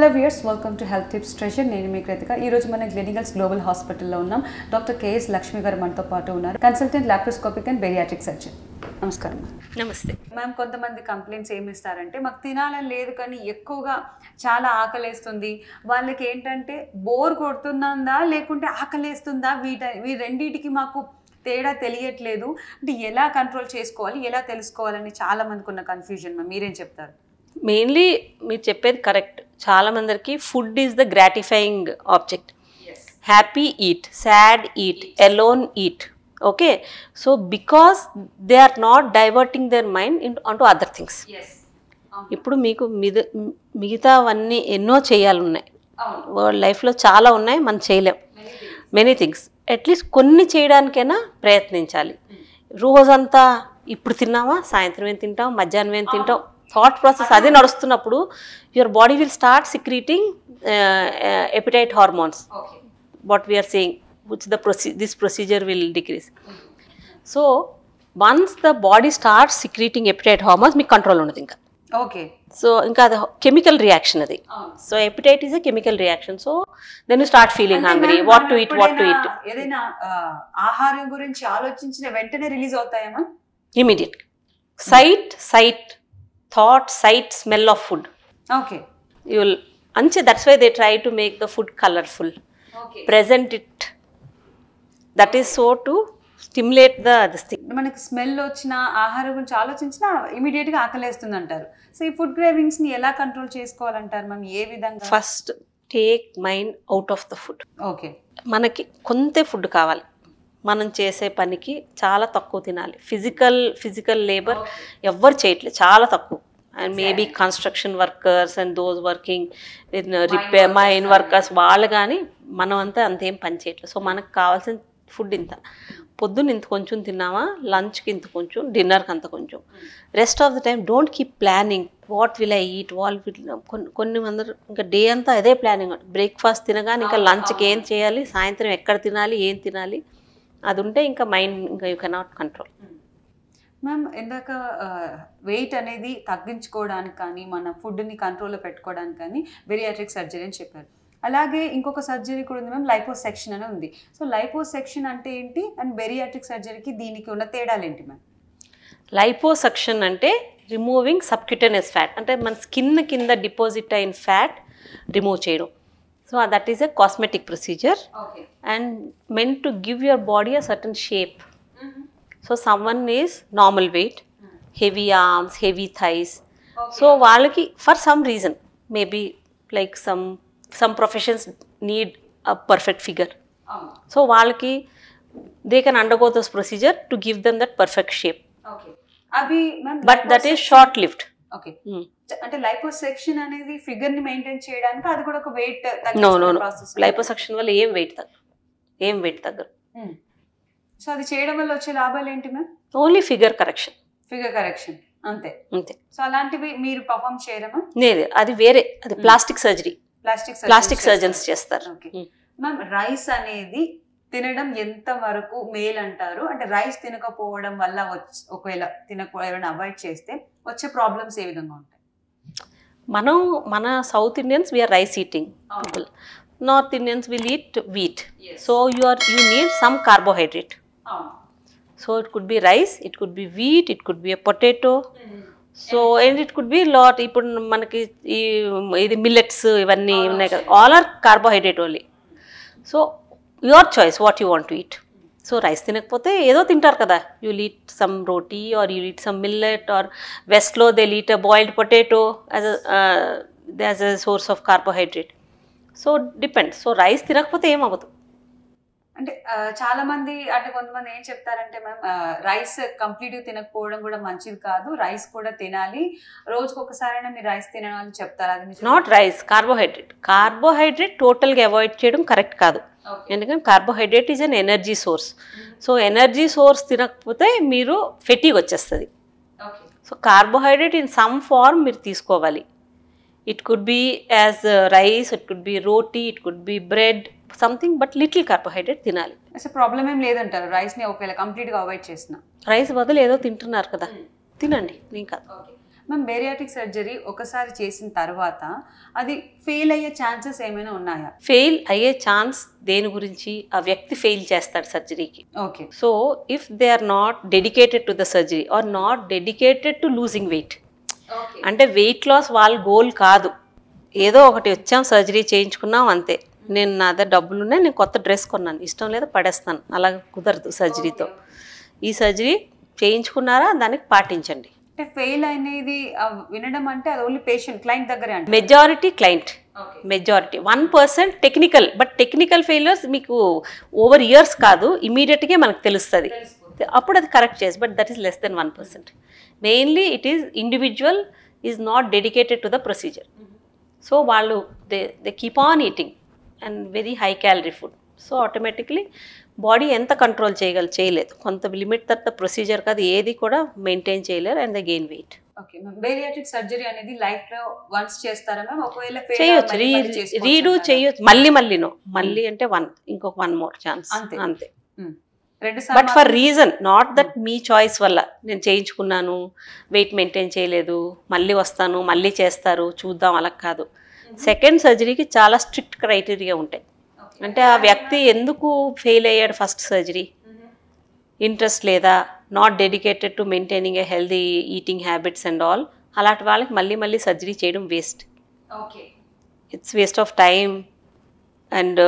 Hello viewers welcome to health tips treasure నేను మీ క్రితిక ఈ రోజు మనం క్లినికల్స్ గ్లోబల్ హాస్పిటల్లో ఉన్నాం డాక్టర్ కేఎస్ లక్ష్మి గారు మనతో పాటు ఉన్నారు consultant laparoscopic and bariatric surgeon నమస్కారం నమస్తే మ్యామ్ కొంతమంది కంప్లైంట్స్ ఏమి ఇస్తారంటే మాకు తినాలని లేదు కానీ ఎక్కువగా చాలా ఆకలేస్తుంది వాళ్ళకి ఏంటంటే బోర్ కొడుతుందా లేకుంటే ఆకలేస్తుందా వీట ఈ రెండింటికి మాకు తేడా తెలియట్లేదు అంటే ఎలా కంట్రోల్ చేసుకోవాలి ఎలా తెలుసుకోవాలని చాలామందికి ఉన్న కన్ఫ్యూజన్ మీరేం చెప్తారు మెయిన్లీ మీరు చెప్పేది కరెక్ట్ చాలామందికి food is the gratifying object happy eat sad eat alone eat okay so because they are not diverting their mind in అంటూ అదర్ థింగ్స్ ఇప్పుడు మీకు మిద మిగతావన్నీ ఎన్నో చేయాలన్నాయి ఉన్నాయి వరల్డ్ లైఫ్లో చాలా ఉన్నాయి మనం చేయలేం మెనీ థింగ్స్ అట్లీస్ట్ కొన్ని చేయడానికైనా ప్రయత్నించాలి hmm. రోజంతా ఇప్పుడు తిన్నామా సాయంత్రం ఏం తింటాం మధ్యాహ్నం ఏం తింటాం థాట్ ప్రాసెస్ అదే నడుస్తున్నప్పుడు your body will start secreting appetite hormones what we are saying which the ప్రొసీ this procedure will decrease so once the body start secreting appetite hormones మీకు కంట్రోల్ ఉండదు ఇంకా ఓకే సో ఇంకా అది కెమికల్ రియాక్షన్ అది so appetite is a chemical reaction so then start feeling hungry what to eat what to eat ఏదైనా ఆహారం గురించి ఆలోచించిన వెంటనే రిలీజ్ అవుతాయేమో immediate sight sight thought sight smell of food okay you will అంచే that's why they try to make the food colourful present it that is so to stimulate the this మనకి smell వచ్చిన ఆహారం గురించి ఆలోచించినా ఇమీడియట్గా ఆకలేస్తుంది అంటారు సో ఈ ఫుడ్ గ్రేవింగ్స్ని ఎలా కంట్రోల్ చేసుకోవాలంటారు మనం ఏ విధంగా first take mind out of the food okay మనకి కొంత ఫుడ్ కావాలి మనం చేసే పనికి చాలా తక్కువ తినాలి ఫిజికల్ ఫిజికల్ లేబర్ ఎవ్వరు చేయట్లేదు చాలా తక్కువ and maybe construction workers and those working repair mine workers వాళ్ళు కానీ మనం అంతా అంతేం పని చేయట్లేదు సో మనకు కావాల్సిన ఫుడ్ ఇంత పొద్దున్న ఇంత కొంచెం తిన్నామా లంచ్కి ఇంత కొంచెం డిన్నర్కి అంత కొంచెం rest of the time don't keep planning what will I eat వాల్ విల్ కొన్ని కొన్ని అందరు ఇంకా డే అంతా అదే ప్లానింగ్ బ్రేక్ఫాస్ట్ తినగానే ఇంకా లంచ్కి ఏం చేయాలి సాయంత్రం ఎక్కడ తినాలి ఏం తినాలి అది ఉంటే ఇంకా మైండ్ ఇంకా యూ కెనాట్ కంట్రోల్ మ్యామ్ ఇందాక వెయిట్ అనేది తగ్గించుకోవడానికి కానీ మన ఫుడ్ని కంట్రోల్లో పెట్టుకోవడానికి కానీ బెరియాట్రిక్ సర్జరీ అని చెప్పారు అలాగే ఇంకొక సర్జరీ కూడా ఉంది మ్యామ్ లైపో సెక్షన్ అని ఉంది సో లైపో సెక్షన్ అంటే ఏంటి అండ్ బెరియాట్రిక్ సర్జరీకి దీనికి ఉన్న తేడాలు ఏంటి మ్యామ్ లైపో సెక్షన్ అంటే రిమూవింగ్ సబ్క్యూటనస్ ఫ్యాట్ అంటే మన స్కిన్ కింద డిపాజిట్ అయిన ఫ్యాట్ రిమూవ్ చేయడం so that is a cosmetic procedure and meant to give your body a certain shape so someone is normal weight heavy arms heavy thighs so వాళ్ళకి for some reason maybe like some some professions need a perfect figure so వాళ్ళకి they can undergo this procedure to give them that perfect shape అవి but that is short lift okay అంటే liposuction అనేది figure ని maintain చేయడానికి అది కూడా ఒక wait no no liposuction వల్ల ఏం వెయిట్ తగ్గదు ఏం వెయిట్ తగ్గదు సో అది చేయడం వల్ల వచ్చే లాభాలు ఏంటి ma'am only figure correction figure correction అంతే అంతే సో అలాంటివి మీరు పర్ఫామ్ చేయడమా లేదు అది వేరే అది plastic surgery plastic plastic surgeons చేస్తారు ఓకే మ్యామ్ రైస్ అనేది తినడం ఎంత వరకు మేల్ అంటారు అంటే రైస్ తినకపోవడం వల్ల ఒకవేళ తినక ఎవరైనా అవాయిడ్ చేస్తే వచ్చే ప్రాబ్లమ్స్ ఏ విధంగా ఉంటాయి మనం మన south Indians we are rice eating north Indians will eat wheat so you are you need some carbohydrate so it could be rice it could be wheat it could be a potato so and it could be lot ఇప్పుడు మనకి ఈ ఇది millets ఇవన్నీ ఉన్నాయి కదా all are carbohydrate only so your choice what you want to eat so rice తినకపోతే ఏదో తింటారు కదా you eat some roti or you eat some millet or వెస్ట్లో they eat a boiled potato as as a source of carbohydrate so depend so rice తినకపోతే ఏమవుతుంది అంటే చాలా మంది అంటే కొంతమంది ఏం చెప్తారంటే మ్యామ్ రైస్ కంప్లీట్గా తినకపోవడం కూడా మంచిది కాదు రైస్ కూడా తినాలి రోజుకి ఒకసారైనా మీరు రైస్ తినాలని చెప్తారు అది నాట్ రైస్ కార్బోహైడ్రేట్ కార్బోహైడ్రేట్ టోటల్గా అవాయిడ్ చేయడం కరెక్ట్ కాదు ఎందుకంటే carbohydrate is an energy source so energy source తినకపోతే మీరు ఫెటీగ్ వచ్చేస్తుంది so carbohydrate in some form మీరు తీసుకోవాలి it could be as rice it could be roti it could be bread something but little carbohydrate తినాలి అసలు problem ఏం లేదంటారు రైస్ని ఒకవేళ కంప్లీట్గా అవాయిడ్ చేసిన రైస్ బదులు ఏదో తింటున్నారు కదా hmm. తినండి నేను కాదు మ్యామ్ బేరియాటిక్ సర్జరీ ఒకసారి చేసిన తర్వాత అది ఫెయిల్ అయ్యే ఛాన్సెస్ ఏమైనా ఉన్నాయా ఫెయిల్ అయ్యే ఛాన్స్ దేని గురించి ఆ వ్యక్తి ఫెయిల్ చేస్తాడు సర్జరీకి okay so if they are not dedicated to the surgery or not dedicated to losing weight అంటే వెయిట్ లాస్ వాళ్ళ గోల్ కాదు ఏదో ఒకటి వచ్చాం సర్జరీ చేయించుకున్నాం అంతే నేను నా దగ్గర డబ్బులు ఉన్నాయి నేను కొత్త డ్రెస్ కొన్నాను ఇష్టం లేదా పడేస్తాను అలా కుదరదు సర్జరీతో ఈ సర్జరీ చేయించుకున్నారా దానికి పాటించండి అంటే ఫెయిల్ అనేది వినడం అంటే అది ఓన్లీ పేషెంట్ క్లయింట్ దగ్గరే majority client majority one percent technical but technical failures మీకు ఓవర్ ఇయర్స్ కాదు ఇమీడియట్గా మనకు తెలుస్తుంది అప్పుడు అది కరెక్ట్ చేసి but that is less then one percent mainly it is individual is not dedicated to the procedure so వాళ్ళు they they keep on eating and very high calorie food so automatically body ఎంత control చేయగల చేయలేదు కొంత limit తర్వాత procedure కాదు ఏది కూడా maintain చేయలేరు and the gain weight surgery అనేది చేయొచ్చు రీడూ చేయొచ్చు మళ్ళీ మళ్ళీనో మళ్ళీ అంటే వన్ ఇంకొక వన్ మోర్ ఛాన్స్ అంతే but for reason not that మీ చాయిస్ వల్ల నేను చేయించుకున్నాను వెయిట్ మెయింటైన్ చేయలేదు మళ్ళీ వస్తాను మళ్ళీ చేస్తారు చూద్దాం అలా కాదు సెకండ్ సర్జరీకి చాలా స్ట్రిక్ట్ క్రైటీరియా ఉంటాయి అంటే ఆ వ్యక్తి ఎందుకు ఫెయిల్ అయ్యాడు ఫస్ట్ సర్జరీ ఇంట్రెస్ట్ లేదా not dedicated to maintaining a healthy eating habits and all అలాంటి వాళ్ళకి మళ్ళీ మళ్ళీ సర్జరీ చేయడం waste it's waste of time and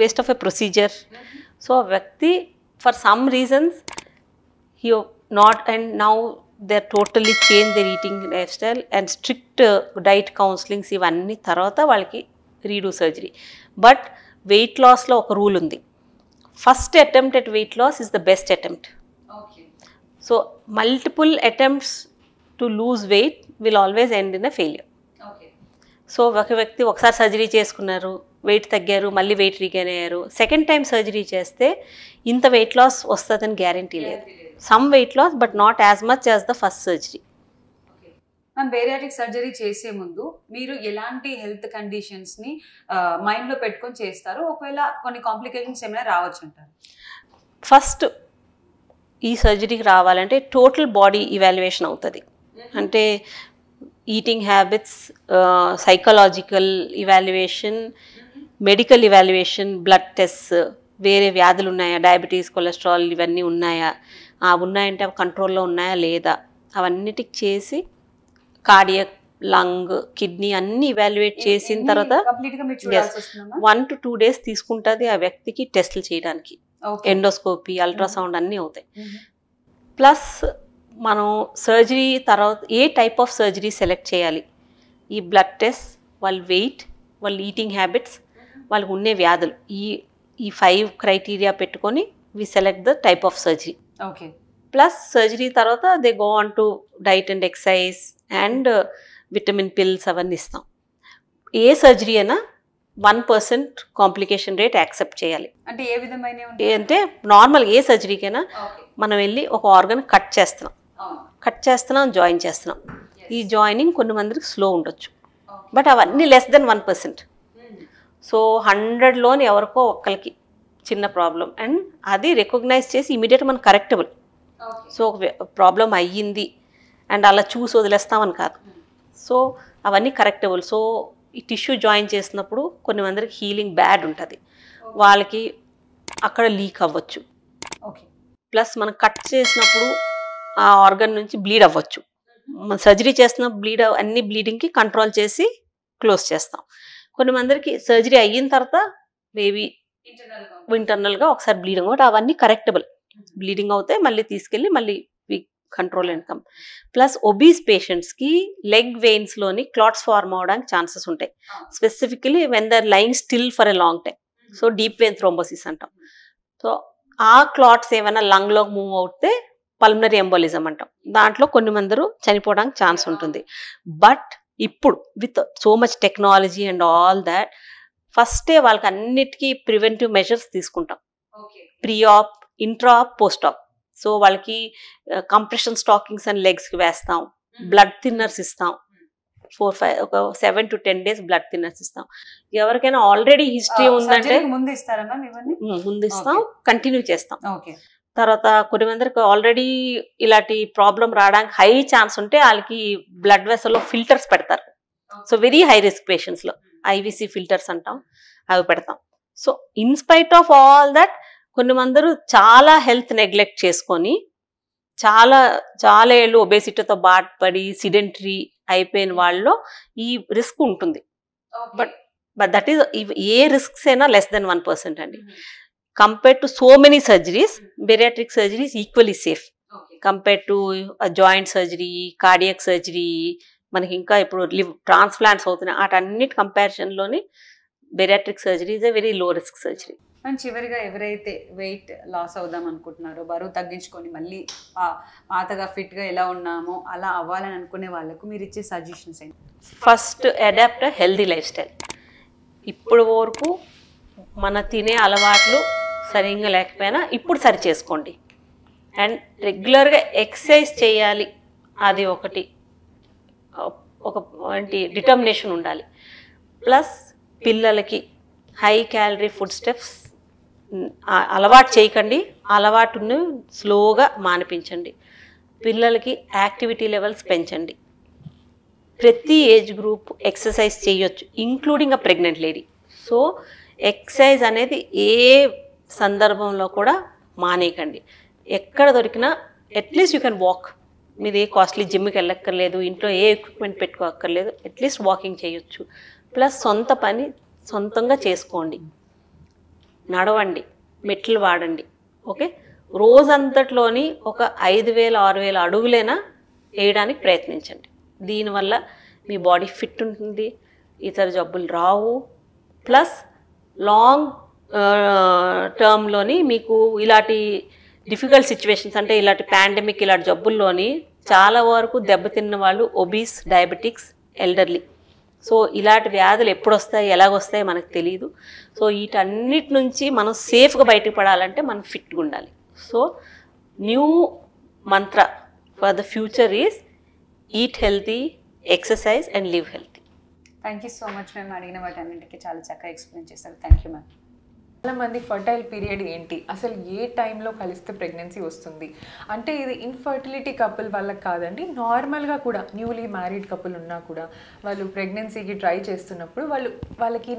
waste of a procedure so ఆ వ్యక్తి for some reasons he not and now they totally change their eating lifestyle and strict diet counselings ఇవన్నీ తర్వాత వాళ్ళకి రీడూ సర్జరీ బట్ వెయిట్ లాస్లో ఒక rule ఉంది first attempt at weight loss is the best attempt so multiple attempts to lose weight will always end in a failure so ఒక వ్యక్తి ఒకసారి surgery చేసుకున్నారు వెయిట్ తగ్గారు మళ్ళీ వెయిట్ రీగైన్ అయ్యారు సెకండ్ టైం సర్జరీ చేస్తే ఇంత వెయిట్ లాస్ వస్తుందని గ్యారంటీ లేదు some weight loss but not as much as the first surgery ma'am bariatric surgery చేసే ముందు మీరు ఎలాంటి హెల్త్ కండిషన్స్ని మైండ్లో పెట్టుకొని చేస్తారు ఒకవేళ కొన్ని కాంప్లికేషన్స్ ఏమైనా రావచ్చు అంటారు ఫస్ట్ ఈ సర్జరీకి రావాలంటే టోటల్ బాడీ ఇవాల్యుయేషన్ అవుతుంది అంటే eating habits psychological evaluation medical evaluation blood test వేరే వ్యాధులు ఉన్నాయా డయాబెటీస్ కొలెస్ట్రాల్ ఇవన్నీ ఉన్నాయా ఉన్నాయంటే అవి కంట్రోల్లో ఉన్నాయా లేదా అవన్నిటికి చేసి కార్డియ లంగ్ కిడ్నీ అన్ని ఇవాల్యుయేట్ చేసిన తర్వాత వన్ టు టూ డేస్ తీసుకుంటుంది ఆ వ్యక్తికి టెస్ట్లు చేయడానికి ఎండోస్కోపీ అల్ట్రాసౌండ్ అన్నీ అవుతాయి ప్లస్ మనం సర్జరీ తర్వాత ఏ టైప్ ఆఫ్ సర్జరీ సెలెక్ట్ చేయాలి ఈ బ్లడ్ టెస్ట్ వాళ్ళ వెయిట్ వాళ్ళ ఈటింగ్ హ్యాబిట్స్ వాళ్ళకు ఉండే వ్యాధులు ఈ ఈ ఫైవ్ క్రైటీరియా పెట్టుకొని we select the type of surgery okay plus surgery తర్వాత they go on to diet and exercise and vitamin pills అవన్నీ ఇస్తాం ఏ సర్జరీ అయినా one percent complication rate accept చేయాలి అంటే ఏ విధమైన అంటే నార్మల్ ఏ సర్జరీకైనా మనం వెళ్ళి ఒక ఆర్గన్ కట్ చేస్తున్నాం కట్ చేస్తున్నాం జాయిన్ చేస్తున్నాం ఈ జాయినింగ్ కొన్ని మందికి స్లో ఉండొచ్చు బట్ అవన్నీ less then one percent so హండ్రెడ్లోని ఎవరికో ఒక్కరికి చిన్న ప్రాబ్లం అండ్ అది రికగ్నైజ్ చేసి ఇమీడియట్ మనం కరెక్టబుల్ సో ప్రాబ్లం అయ్యింది అండ్ అలా చూసి వదిలేస్తామని కాదు సో hmm. అవన్నీ కరెక్టబుల్ సో ఈ టిష్యూ జాయిన్ చేసినప్పుడు కొన్ని మందికి హీలింగ్ బ్యాడ్ ఉంటుంది వాళ్ళకి అక్కడ లీక్ అవ్వచ్చు ప్లస్ మనం కట్ చేసినప్పుడు ఆ ఆర్గన్ నుంచి బ్లీడ్ అవ్వచ్చు hmm. మనం సర్జరీ చేస్తున్న బ్లీడ్ అన్ని బ్లీడింగ్కి కంట్రోల్ చేసి క్లోజ్ చేస్తాం కొన్ని మందికి సర్జరీ అయిన తర్వాత మేబీ గా ఒకసారి బ్లీడింగ్ అవుతుంది అవన్నీ కరెక్టబుల్ బ్లీడింగ్ అవుతే మళ్ళీ తీసుకెళ్ళి మళ్ళీ కంట్రోల్ ఇన్కమ్ ప్లస్ ఒబీస్ కి లెగ్ లోని క్లాట్స్ ఫార్మ్ అవడానికి ఛాన్సెస్ ఉంటాయి specifically when their line still for a long time so deep vein thrombosis అంటాం సో ఆ క్లాట్స్ ఏమైనా లంగ్ లో మూవ్ అవుతే పల్మనరీ ఎంబోలిజం అంటాం దాంట్లో కొన్ని మందరు చనిపోవడానికి ఛాన్స్ ఉంటుంది బట్ ఇప్పుడు with so much technology and all that ఫస్టే వాళ్ళకి అన్నిటికీ ప్రివెంటివ్ మెజర్స్ తీసుకుంటాం ఆప్ ఇంట్రాప్ ఆప్ సో వాళ్ళకి కంప్రెషన్ స్టాకింగ్స్ అండ్ లెగ్స్కి వేస్తాం బ్లడ్ థిన్నర్స్ ఇస్తాం ఫోర్ ఫైవ్ ఒక seven to ten days blood thinners ఇస్తాం ఎవరికైనా ఆల్రెడీ హిస్టరీ ఉందంటే ముందు ఇస్తాం కంటిన్యూ చేస్తాం తర్వాత కొన్ని మందికి ఆల్రెడీ ఇలాంటి ప్రాబ్లం రావడానికి హై ఛాన్స్ ఉంటే వాళ్ళకి బ్లడ్ వెసల్లో ఫిల్టర్స్ పెడతారు సో వెరీ హై రిస్క్ పేషెంట్స్లో ఐవీసీ ఫిల్టర్స్ అంటాం అవి పెడతాం so in spite of all that కొన్ని మందరు చాలా హెల్త్ నెగ్లెక్ట్ చేసుకొని చాలా చాలా ఏళ్ళు ఒబేసిటీతో బాటపడి సిడెంటరీ అయిపోయిన వాళ్ళలో ఈ రిస్క్ ఉంటుంది but but that is a risks అయినా లెస్ దెన్ వన్ పర్సెంట్ అండి compare to so many surgeries bariatric surgeries equally safe compare to joint surgery cardiac surgery మనకి ఇంకా ఇప్పుడు లివ్ ట్రాన్స్ప్లాంట్స్ అవుతున్నాయి వాటన్నిటి కంపారిజన్లోని bariatric surgery is a very low risk surgery and చివరిగా ఎవరైతే వెయిట్ లాస్ అవుదాం అనుకుంటున్నారో బరువు తగ్గించుకొని మళ్ళీ పాతగా ఫిట్గా ఎలా ఉన్నామో అలా అవ్వాలని అనుకునే వాళ్ళకు మీరు ఇచ్చే సజెషన్స్ ఏంటి first adopt healthy lifestyle ఇప్పుడు వరకు మన తినే అలవాట్లు సరిగ్గా లేకపోయినా ఇప్పుడు సరి చేసుకోండి అండ్ రెగ్యులర్గా ఎక్సర్సైజ్ చేయాలి అది ఒకటి ఒక అంటే డిటర్మినేషన్ ఉండాలి ప్లస్ పిల్లలకి హై క్యాలరీ ఫుడ్ స్టెప్స్ అలవాటు చేయకండి అలవాటును స్లోగా మానిపించండి పిల్లలకి యాక్టివిటీ లెవెల్స్ పెంచండి ప్రతి ఏజ్ గ్రూప్ ఎక్సర్సైజ్ చేయొచ్చు including a pregnant lady so exercise అనేది ఏ సందర్భంలో కూడా మానేయకండి ఎక్కడ దొరికినా అట్లీస్ట్ యూ కెన్ వాక్ మీరు ఏ కాస్ట్లీ జిమ్కి వెళ్ళక్కర్లేదు ఇంట్లో ఏ ఎక్విప్మెంట్ పెట్టుకోక్కర్లేదు అట్లీస్ట్ వాకింగ్ చేయొచ్చు ప్లస్ సొంత పని సొంతంగా చేసుకోండి నడవండి మెట్లు వాడండి ఓకే రోజంతట్లోని ఒక ఐదు వేల ఆరు వేల అడుగులైనా వేయడానికి ప్రయత్నించండి దీనివల్ల మీ బాడీ ఫిట్ ఉంటుంది ఇతర జబ్బులు రావు ప్లస్ లాంగ్ టర్మ్లోని మీకు ఇలాంటి డిఫికల్ట్ సిచ్యువేషన్స్ అంటే ఇలాంటి పాండమిక్ ఇలాంటి జబ్బుల్లోని చాలా వరకు దెబ్బతిన్న వాళ్ళు ఒబీస్ డయాబెటిక్స్ ఎల్డర్లీ సో ఇలాంటి వ్యాధులు ఎప్పుడు వస్తాయి ఎలాగొస్తాయి మనకు తెలియదు సో వీటన్నిటి నుంచి మనం సేఫ్గా బయటకు పడాలంటే మనం ఫిట్గా ఉండాలి so new mantra for the future is eat healthy exercise and live healthy thank you so much ma'am అడిగిన వాటి అన్నింటికి చాలా చక్కగా ఎక్స్ప్లెయిన్ చేశారు థ్యాంక్ యూ మ్యామ్ చాలా మంది ఫర్టైల్ పీరియడ్ ఏంటి అసలు ఏ టైంలో కలిస్తే ప్రెగ్నెన్సీ వస్తుంది అంటే ఇది ఇన్ఫర్టిలిటీ కపుల్ వాళ్ళకి కాదండి నార్మల్గా కూడా న్యూలీ మ్యారీడ్ కపుల్ ఉన్నా కూడా వాళ్ళు ప్రెగ్నెన్సీకి ట్రై చేస్తున్నప్పుడు వాళ్ళు వాళ్ళకి